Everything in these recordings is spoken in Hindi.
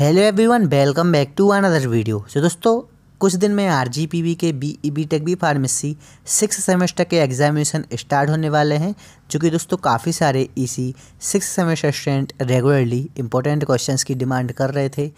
hello everyone welcome back to another video so दोस्तों कुछ दिन में आर जी पी के B E B tech B pharmacy six semester के एग्जामिनेशन स्टार्ट होने वाले हैं जो कि दोस्तों काफ़ी सारे इसी six semester student regularly important questions की डिमांड कर रहे थे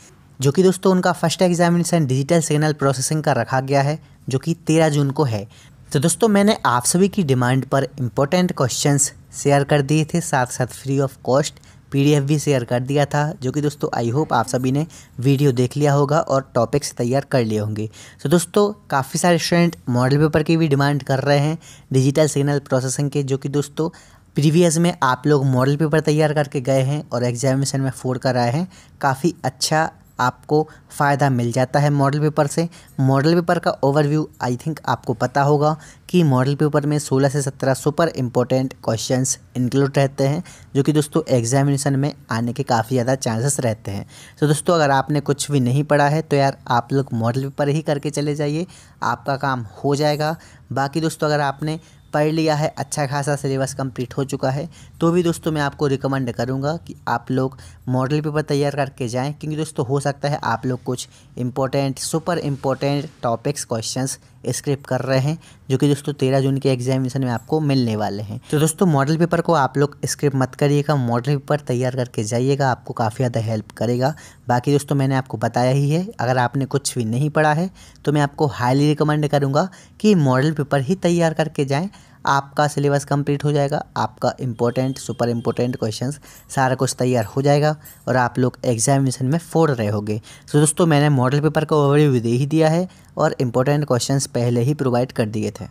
जो कि दोस्तों उनका first examination digital signal processing का रखा गया है जो कि तेरह जून को है तो दोस्तों मैंने आप सभी की डिमांड पर इम्पोर्टेंट क्वेश्चन शेयर कर दिए थे साथ साथ फ्री ऑफ कॉस्ट पीडीएफ भी शेयर कर दिया था जो कि दोस्तों आई होप आप सभी ने वीडियो देख लिया होगा और टॉपिक्स तैयार कर लिए होंगे तो दोस्तों काफ़ी सारे स्टूडेंट मॉडल पेपर की भी डिमांड कर रहे हैं डिजिटल सिग्नल प्रोसेसिंग के जो कि दोस्तों प्रीवियस में आप लोग मॉडल पेपर तैयार करके गए हैं और एग्जामिनेशन में फोड़ कर आए हैं काफ़ी अच्छा आपको फ़ायदा मिल जाता है मॉडल पेपर से मॉडल पेपर का ओवरव्यू आई थिंक आपको पता होगा कि मॉडल पेपर में 16 से 17 सुपर इम्पोर्टेंट क्वेश्चंस इंक्लूड रहते हैं जो कि दोस्तों एग्जामिनेशन में आने के काफ़ी ज़्यादा चांसेस रहते हैं तो दोस्तों अगर आपने कुछ भी नहीं पढ़ा है तो यार आप लोग मॉडल पेपर ही करके चले जाइए आपका काम हो जाएगा बाकी दोस्तों अगर आपने पढ़ लिया है अच्छा खासा सिलेबस कंप्लीट हो चुका है तो भी दोस्तों मैं आपको रिकमेंड करूँगा कि आप लोग मॉडल पेपर तैयार करके जाएँ क्योंकि दोस्तों हो सकता है आप लोग कुछ important super important topics questions scrap कर रहे हैं जो कि दोस्तों तेरह जून के एग्जामिनेशन में आपको मिलने वाले हैं तो दोस्तों मॉडल पेपर को आप लोग स्क्रिप्ट मत करिएगा मॉडल पेपर तैयार करके जाइएगा आपको काफ़ी ज़्यादा हेल्प करेगा बाकी दोस्तों मैंने आपको बताया ही है अगर आपने कुछ भी नहीं पढ़ा है तो मैं आपको हाईली रिकमेंड करूँगा कि मॉडल पेपर ही तैयार करके जाएँ आपका सिलेबस कंप्लीट हो जाएगा आपका इम्पोर्टेंट सुपर इम्पोर्टेंट क्वेश्चंस सारा कुछ तैयार हो जाएगा और आप लोग एग्जामिनेशन में फोड़ रहे होंगे तो दोस्तों मैंने मॉडल पेपर का ओवरव्यू दे ही दिया है और इम्पोर्टेंट क्वेश्चंस पहले ही प्रोवाइड कर दिए थे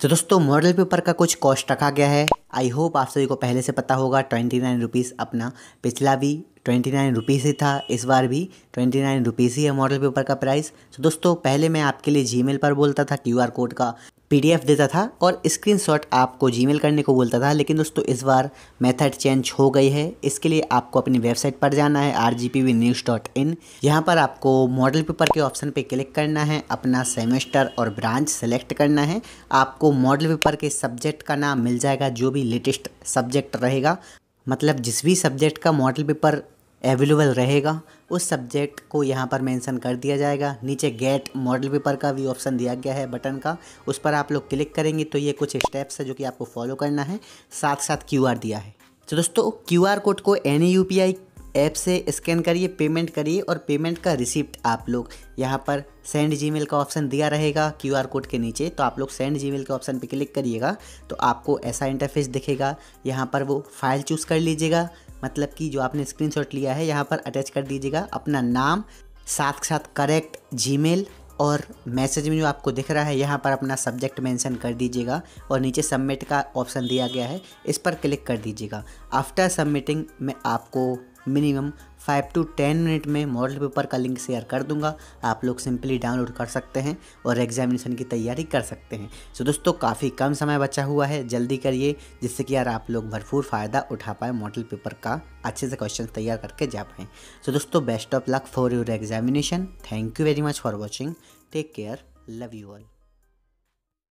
तो दोस्तों मॉडल पेपर का कुछ कॉस्ट रखा गया है आई होप आप सभी को पहले से पता होगा ट्वेंटी नाइन रुपीज़ अपना पिछला भी ट्वेंटी नाइन रुपीज़ ही था इस बार भी ट्वेंटी नाइन रुपीज़ ही है मॉडल पेपर का प्राइस तो दोस्तों पहले मैं आपके लिए जीमेल पर बोलता था क्यूआर कोड का पीडीएफ देता था और स्क्रीनशॉट आपको जीमेल करने को बोलता था लेकिन दोस्तों इस बार मेथड चेंज हो गई है इसके लिए आपको अपनी वेबसाइट पर जाना है R G P V news dot in यहाँ पर आपको मॉडल पेपर के ऑप्शन पे क्लिक करना है अपना सेमेस्टर और ब्रांच सेलेक्ट करना है आपको मॉडल पेपर के सब्जेक्ट का नाम मिल जाएगा जो भी लेटेस्ट सब्जेक्ट रहेगा मतलब जिस भी सब्जेक्ट का मॉडल पेपर अवेलेबल रहेगा उस सब्जेक्ट को यहाँ पर मेंशन कर दिया जाएगा नीचे गेट मॉडल पेपर का भी ऑप्शन दिया गया है बटन का उस पर आप लोग क्लिक करेंगे तो ये कुछ स्टेप्स है जो कि आपको फॉलो करना है साथ साथ क्यू दिया है तो दोस्तों क्यू कोड को एन यू ऐप से स्कैन करिए पेमेंट करिए और पेमेंट का रिसिप्ट आप लोग यहाँ पर सेंड जीमेल का ऑप्शन दिया रहेगा क्यू आर कोड के नीचे तो आप लोग सेंड जीमेल के ऑप्शन पर क्लिक करिएगा तो आपको ऐसा इंटरफेस दिखेगा यहाँ पर वो फाइल चूज़ कर लीजिएगा मतलब कि जो आपने स्क्रीनशॉट लिया है यहाँ पर अटैच कर दीजिएगा अपना नाम साथ के साथ करेक्ट जीमेल और मैसेज में जो आपको दिख रहा है यहाँ पर अपना सब्जेक्ट मेंशन कर दीजिएगा और नीचे सबमिट का ऑप्शन दिया गया है इस पर क्लिक कर दीजिएगा आफ्टर सबमिटिंग में आपको minimum five to ten minute में मॉडल पेपर का लिंक शेयर कर दूंगा आप लोग सिंपली डाउनलोड कर सकते हैं और एग्जामिनेशन की तैयारी कर सकते हैं सो दोस्तों काफ़ी कम समय बचा हुआ है जल्दी करिए जिससे कि यार आप लोग भरपूर फ़ायदा उठा पाए मॉडल पेपर का अच्छे से क्वेश्चन तैयार करके जा पाएँ सो दोस्तों best of luck for your examination thank you very much for watching take care love you all